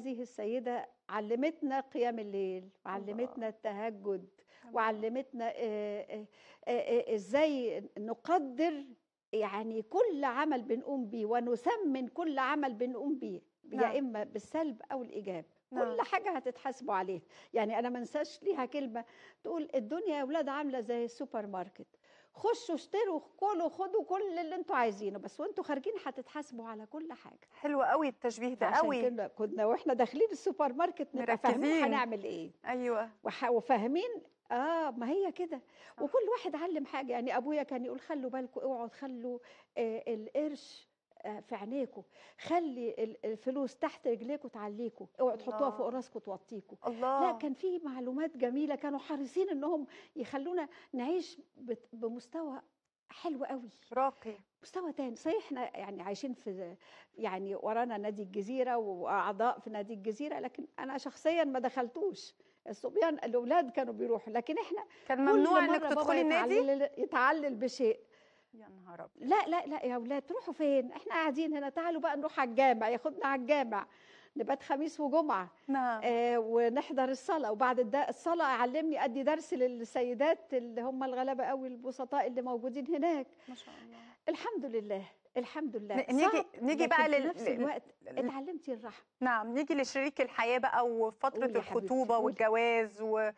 هذه السيدة علمتنا قيام الليل وعلمتنا التهجد وعلمتنا آه، آه، آه، ازاي نقدر يعني كل عمل بنقوم بيه ونثمن كل عمل بنقوم بيه نعم. يا اما بالسلب او الايجاب نعم. كل حاجه هتتحاسبوا عليها يعني انا ما انساش ليها كلمه تقول الدنيا يا اولاد عامله زي السوبر ماركت خشوا اشتروا كلوا خدوا كل اللي انتوا عايزينه بس وانتوا خارجين هتتحاسبوا على كل حاجه حلو قوي التشبيه ده قوي كده كنا واحنا داخلين السوبر ماركت نبقى فاهمين هنعمل ايه ايوه وفاهمين اه ما هي كده وكل واحد علم حاجه يعني ابويا كان يقول خلوا بالكم اوعوا تخلوا آه القرش آه، في عينيكوا خلي الفلوس تحت رجليكوا تعليكوا اوعوا تحطوها فوق راسكوا توطيكوا الله. لا كان في معلومات جميله كانوا حريصين انهم يخلونا نعيش بمستوى حلو قوي راقي مستوى تاني صحيح احنا يعني عايشين في يعني ورانا نادي الجزيره واعضاء في نادي الجزيره لكن انا شخصيا ما دخلتوش الصبيان الاولاد كانوا بيروحوا لكن احنا كان ممنوع انك تدخلي النادي يتعلل بشيء يا نهار ابيض لا لا لا يا اولاد تروحوا فين احنا قاعدين هنا تعالوا بقى نروح على الجامع ياخدنا على الجامع نبات خميس وجمعه نعم آه ونحضر الصلاه وبعد الصلاه علمني ادي درس للسيدات اللي هم الغلابه قوي البسطاء اللي موجودين هناك ما شاء الله الحمد لله الحمد لله نيجي نيجي بقى لل... نفس الوقت اتعلمتي الرحمه نعم نيجي لشريك الحياه بقى وفتره الخطوبه والجواز و...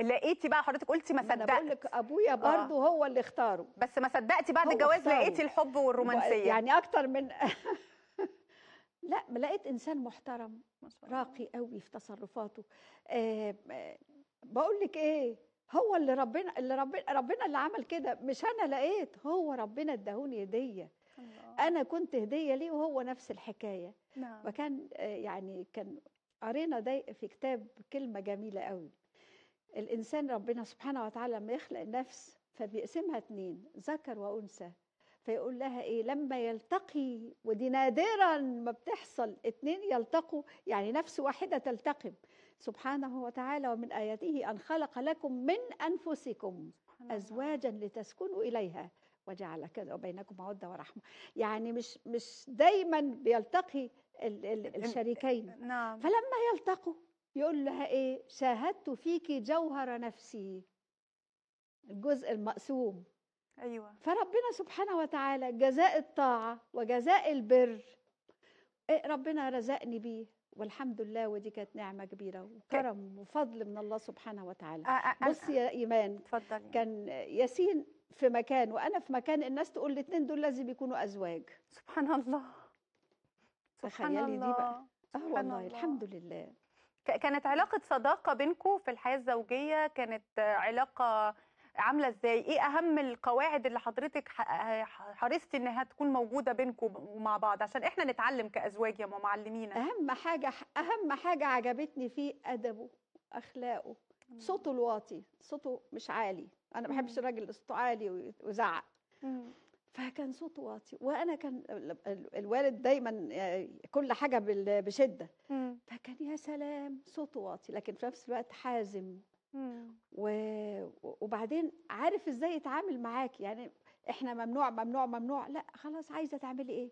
لقيتي بقى حضرتك قلتي ما صدقت انا بقول لك ابويا آه. برضه آه. هو اللي اختاره بس ما صدقتي بعد الجواز لقيتي الحب والرومانسيه يعني اكتر من لا لقيت انسان محترم راقي قوي في تصرفاته آه بقول لك ايه هو اللي ربنا اللي ربنا ربنا اللي عمل كده مش انا لقيت هو ربنا اداهوني هديه انا كنت هديه ليه وهو نفس الحكايه نعم. وكان آه، يعني كان قرينا ده في كتاب كلمه جميله قوي الإنسان ربنا سبحانه وتعالى لما يخلق النفس فبيقسمها اتنين ذكر وأنثى فيقول لها ايه لما يلتقي ودي نادرا ما بتحصل اتنين يلتقوا يعني نفس واحده تلتقم سبحانه وتعالى ومن اياته ان خلق لكم من انفسكم ازواجا لتسكنوا اليها وجعل كذا وبينكم موده ورحمه يعني مش مش دايما بيلتقي الشريكين نعم. فلما يلتقوا يقول لها ايه شاهدت فيك جوهر نفسي الجزء المقسوم ايوه فربنا سبحانه وتعالى جزاء الطاعه وجزاء البر إيه ربنا رزقني بيه والحمد لله ودي كانت نعمه كبيره وكرم وفضل من الله سبحانه وتعالى بصي بص يا ايمان اتفضلي كان ياسين في مكان وانا في مكان الناس تقول الاثنين دول لازم يكونوا ازواج سبحان الله سبحان تخيلي الله. دي بقى اه والله الله. الحمد لله كانت علاقه صداقه بينكم في الحياه الزوجيه كانت علاقه عامله ازاي ايه اهم القواعد اللي حضرتك حرصتي انها تكون موجوده بينكم ومع بعض عشان احنا نتعلم كازواج يا ماما علمينا اهم حاجه اهم حاجه عجبتني فيه ادبه اخلاقه صوته الواطي صوته مش عالي انا ما بحبش الراجل اللي صوته عالي ويزعق فكان صوته واطي وانا كان الوالد دايما كل حاجه بشده فكان يا سلام صوته واطي لكن في نفس الوقت حازم و... وبعدين عارف ازاي يتعامل معاك يعني احنا ممنوع ممنوع ممنوع لا خلاص عايزه تعملي ايه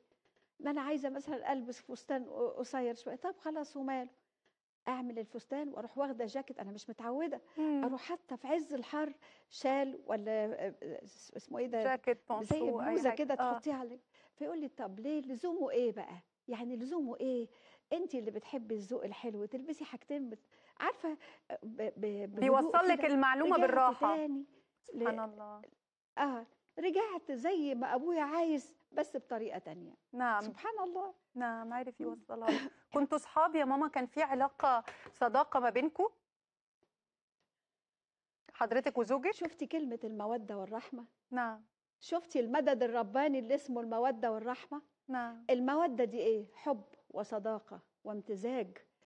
ما انا عايزه مثلا البس فستان قصير شويه طب خلاص وماله اعمل الفستان واروح واخده جاكيت انا مش متعوده مم. اروح حتى في عز الحر شال ولا اسمه ايه ده جاكيت زي بلوزه كده آه. تحطيها آه. عليه فيقول لي طب ليه لزومه ايه بقى يعني لزومه ايه انت اللي بتحبي الذوق الحلو تلبسي حاجتين بت... عارفه ب... بيوصل لك المعلومه بالراحه تاني سبحان ل... الله اه رجعت زي ما ابويا عايز بس بطريقه تانية نعم سبحان الله نعم عارف يوصلها كنتوا اصحاب يا ماما كان في علاقه صداقه ما بينكم حضرتك وزوجك شفتي كلمه الموده والرحمه نعم شفتي المدد الرباني اللي اسمه الموده والرحمه نعم الموده دي ايه حب وصداقه وامتزاج